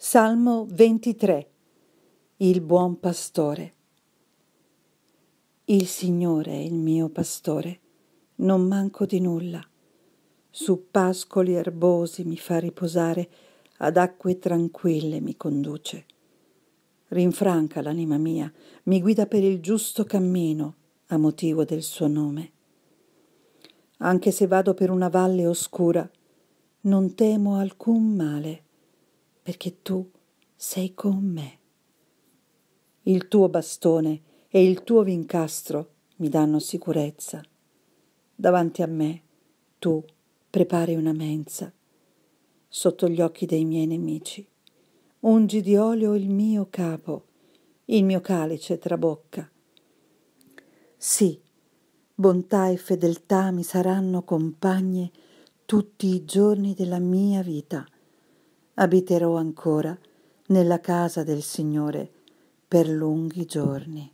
Salmo 23 Il buon pastore Il Signore è il mio pastore, non manco di nulla. Su pascoli erbosi mi fa riposare, ad acque tranquille mi conduce. Rinfranca l'anima mia, mi guida per il giusto cammino, a motivo del suo nome. Anche se vado per una valle oscura, non temo alcun male perché tu sei con me. Il tuo bastone e il tuo vincastro mi danno sicurezza. Davanti a me tu prepari una mensa sotto gli occhi dei miei nemici. Ungi di olio il mio capo, il mio calice trabocca. Sì, bontà e fedeltà mi saranno compagne tutti i giorni della mia vita abiterò ancora nella casa del Signore per lunghi giorni.